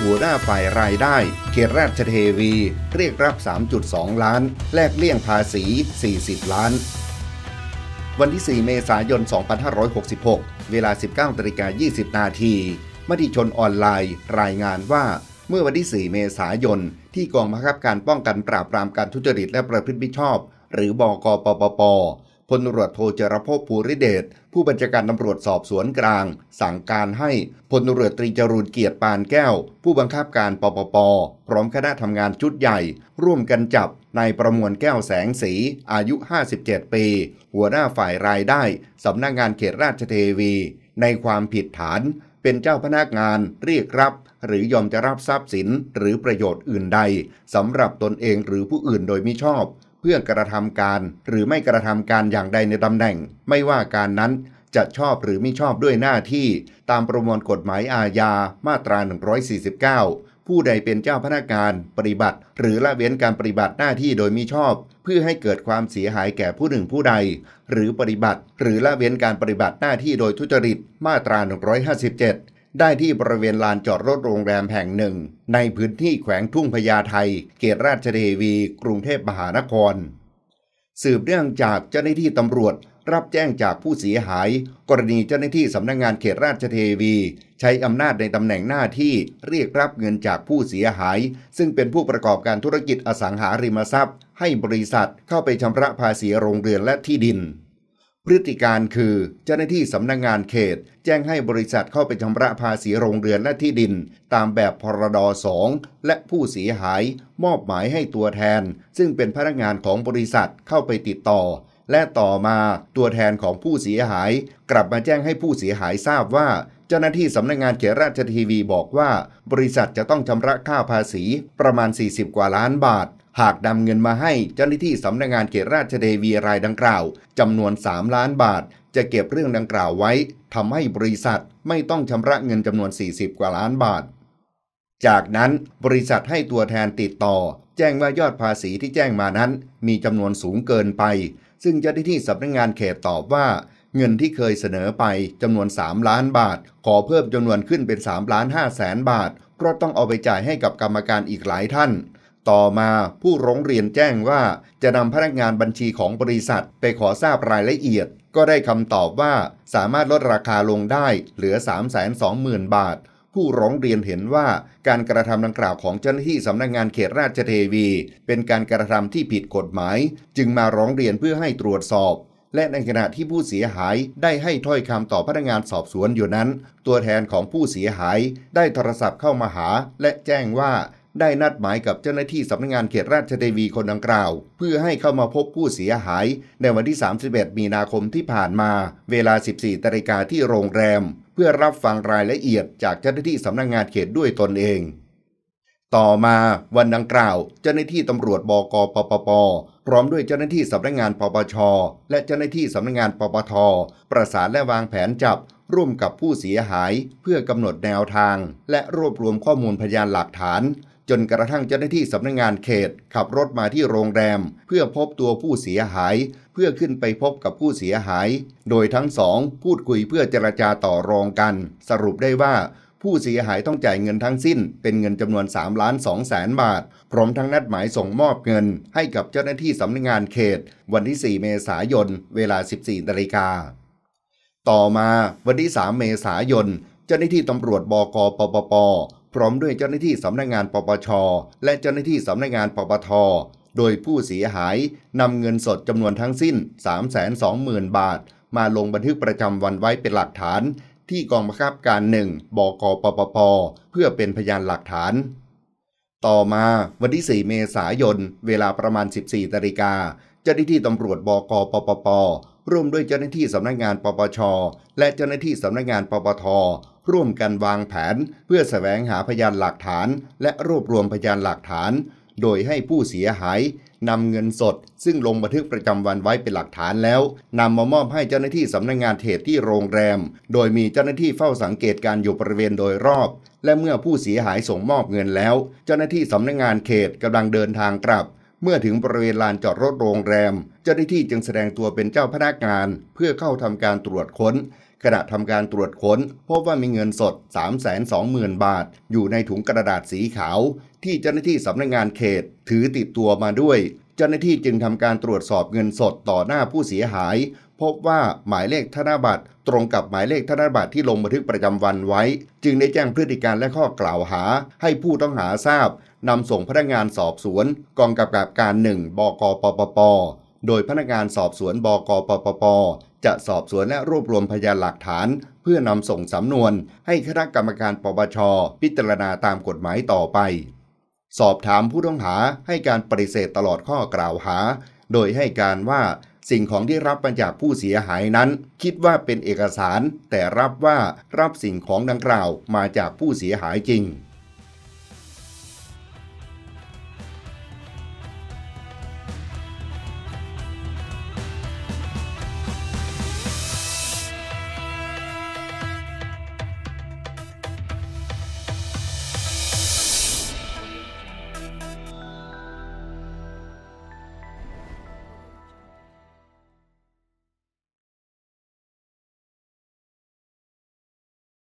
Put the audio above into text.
หัวหน้าฝ่ายรายได้ เขตราชเทวี เรียกรับ 3.2 ล้าน แลกเลี่ยงภาษี 40 ล้าน วันที่ 4 เมษายน 2566 เวลา 19ตริกา20 นาทีมติชนออนไลน์ รายงานว่า เมื่อวันที่ 4 เมษายน ที่กองบังคับการป้องกันปราบปรามการทุจริตและประพฤติมิชอบ หรือบอกปปปพลตรวจโทเจรพภูริเดช ผู้บัญชาการตำรวจสอบสวนกลาง สั่งการให้พลตรวจตรี จรูนเกียรติปานแก้ว ผู้บังคับการปปป พร้อมคณะทำงานชุดใหญ่ ร่วมกันจับนายประมวลแก้วแสงสี อายุ 57 ปี หัวหน้าฝ่ายรายได้สำนักงงานเขตราชเทวี ในความผิดฐาน เป็นเจ้าพนักงานเรียกรับ หรือยอมจะรับทรัพย์สิน หรือประโยชน์อื่นใดสำหรับตนเองหรือผู้อื่นโดยมิชอบเพื่อกระทำการหรือไม่กระทำการอย่างใดในตำแหน่ง ไม่ว่าการนั้นจะชอบหรือไม่ชอบด้วยหน้าที่ ตามประมวลกฎหมายอาญา มาตรา 149 ผู้ใดเป็นเจ้าพนักงานปฏิบัติ หรือละเว้นการปฏิบัติหน้าที่โดยมิชอบ เพื่อให้เกิดความเสียหายแก่ผู้หนึ่งผู้ใด หรือปฏิบัติ หรือละเว้นการปฏิบัติหน้าที่โดยทุจริตมาตรา157ได้ที่บริเวณลานจอดรถโรงแรมแห่งหนึ่ง ในพื้นที่แขวงทุ่งพญาไทเขตราชเทวี กรุงเทพมหานคร สืบเนื่องจากเจ้าหน้าที่ตำรวจรับแจ้งจากผู้เสียหาย กรณีเจ้าหน้าที่สำนักงงานเขตราชเทวี ใช้อำนาจในตำแหน่งหน้าที่เรียกรับเงินจากผู้เสียหาย ซึ่งเป็นผู้ประกอบการธุรกิจอสังหาริมทรัพย์ ให้บริษัทเข้าไปชำระภาษีโรงเรือนและที่ดินพฤติการคือเจ้าหน้าที่สำนักงงานเขตแจ้งให้บริษัทเข้าไปชำระภาษีโรงเรือนและที่ดิน ตามแบบพรดออสงและผู้เสียหายมอบหมายให้ตัวแทน ซึ่งเป็นพนักงานของบริษัทเข้าไปติดต่อ และต่อมาตัวแทนของผู้เสียหายกลับมาแจ้งให้ผู้เสียหายทราบว่า เจ้าหน้าที่สำนักงงานเขตราชทีวีบอกว่า บริษัทจะต้องชำระค่าภาษีประมาณ 40 กว่าล้านบาทหากนำเงินมาให้เจ้าหน้าที่สำนักงานเขตราชเทวีรายดังกล่าวจำนวน 3 ล้านบาท จะเก็บเรื่องดังกล่าวไว้ทำให้บริษัทไม่ต้องชำระเงินจำนวน 40 กว่าล้านบาท จากนั้นบริษัทให้ตัวแทนติดต่อ แจ้งว่ายอดภาษีที่แจ้งมานั้น มีจำนวนสูงเกินไป ซึ่งเจ้าหน้าที่สำนักงานเขตตอบว่า เงินที่เคยเสนอไปจำนวน3ล้านบาท ขอเพิ่มจำนวนขึ้นเป็น3ล้าน5แสนบาทเพราะต้องเอาไปจ่ายให้กับกรรมการอีกหลายท่านต่อมาผู้ร้องเรียนแจ้งว่าจะนำพนักงานบัญชีของบริษัท ไปขอทราบรายละเอียด ก็ได้คำตอบว่า สามารถลดราคาลงได้เหลือ 320,000 บาท ผู้ร้องเรียนเห็นว่าการกระทำดังกล่าวของเจ้าหน้าที่สำนักงงานเขตราชเทวี เป็นการกระทำที่ผิดกฎหมาย จึงมาร้องเรียนเพื่อให้ตรวจสอบ และในขณะที่ผู้เสียหายได้ให้ถ้อยคำต่อพนักงานสอบสวนอยู่นั้น ตัวแทนของผู้เสียหาย ได้โทรศัพท์เข้ามาหา และแจ้งว่าได้นัดหมายกับเจ้าหน้าที่สำนักงงานเขตราชเทวีคนดังกล่าว เพื่อให้เข้ามาพบผู้เสียหาย ในวันที่ 31มีนาคมที่ผ่านมา เวลา 14ตริกาที่โรงแรม เพื่อรับฟังรายละเอียดจากเจ้าหน้าที่สำนักงงานเขตด้วยตนเอง ต่อมาวันดังกล่าวเจ้าหน้าที่ตำรวจบกปปปพร้อมด้วยเจ้าหน้าที่สำนักงงานปปชและเจ้าหน้าที่สำนักงงานปปท ประสานและวางแผนจับร่วมกับผู้เสียหาย เพื่อกำหนดแนวทาง และรวบรวมข้อมูลพยานหลักฐานจนกระทั่งเจ้าหน้าที่สำนักงงานเขต ขับรถมาที่โรงแรมเพื่อพบตัวผู้เสียหาย เพื่อขึ้นไปพบกับผู้เสียหาย โดยทั้งสอง พูดคุยเพื่อเจรจาต่อรองกัน สรุปได้ว่าผู้เสียหายต้องจ่ายเงินทั้งสิ้น เป็นเงินจำนวน3ล้าน2แสนบาท พร้อมทั้งนัดหมายส่งมอบเงินให้กับเจ้าหน้าที่สำนักงงานเขต วันที่ 4 เมษายนเวลา 14นาฬิกาต่อมาวันที่3เมษายนเจ้าหน้าที่ตำรวจบกปปปพร้อมด้วยเจ้าหน้าที่สำนักงงานปปช และเจ้าหน้าที่สำนักงงานปปท โดยผู้เสียหายนำเงินสดจำนวนทั้งสิ้น320,000บาท มาลงบันทึกประจำวันไว้เป็นหลักฐาน ที่กองบังคับการหนึ่งบกปปพเพื่อเป็นพยานหลักฐาน ต่อมาวันที่ 4 เมษายนเวลาประมาณ 14นาฬิกา เจ้าหน้าที่ตำรวจบกปปพร่วมด้วยเจ้าหน้าที่สำนักงานปปช และเจ้าหน้าที่สำนักงานปปท ร่วมกันวางแผน เพื่อแสวงหาพยานหลักฐาน และรวบรวมพยานหลักฐาน โดยให้ผู้เสียหายนำเงินสด ซึ่งลงบันทึกประจำวันไว้เป็นหลักฐานแล้วนำมามอบให้เจ้าหน้าที่สำนักงงานเขตที่โรงแรม โดยมีเจ้าหน้าที่เฝ้าสังเกตการอยู่บริเวณโดยรอบ และเมื่อผู้เสียหายส่งมอบเงินแล้ว เจ้าหน้าที่สำนักงงานเขตกำลังเดินทางกลับเมื่อถึงบริเวณลานจอดรถโรงแรม เจ้าหน้าที่จึงแสดงตัวเป็นเจ้าพนักงาน เพื่อเข้าทำการตรวจค้นขณะทำการตรวจค้น พบว่ามีเงินสด 320,000 บาท อยู่ในถุงกระดาษสีขาว ที่เจ้าหน้าที่สำนักงงานเขตถือติดตัวมาด้วยเจ้าหน้าที่จึงทำการตรวจสอบเงินสดต่อหน้าผู้เสียหาย พบว่าหมายเลขธนบัตรตรงกับหมายเลขธนบัตรที่ลงบันทึกประจำวันไว้ จึงได้แจ้งพฤติการและข้อกล่าวหาให้ผู้ต้องหาทราบ นำส่งพนักงานสอบสวนกองกำกับการหนึ่งบกปปป โดยพนักงานสอบสวนบกปปป จะสอบสวนและรวบรวมพยานหลักฐานเพื่อนำส่งสำนวน ให้คณะกรรมการปปชพิจารณาตามกฎหมายต่อไป สอบถามผู้ต้องหาให้การปฏิเสธตลอดข้อกล่าวหา โดยให้การว่าสิ่งของที่รับมาจากผู้เสียหายนั้น คิดว่าเป็นเอกสารแต่รับว่ารับสิ่งของดังกล่าวมาจากผู้เสียหายจริง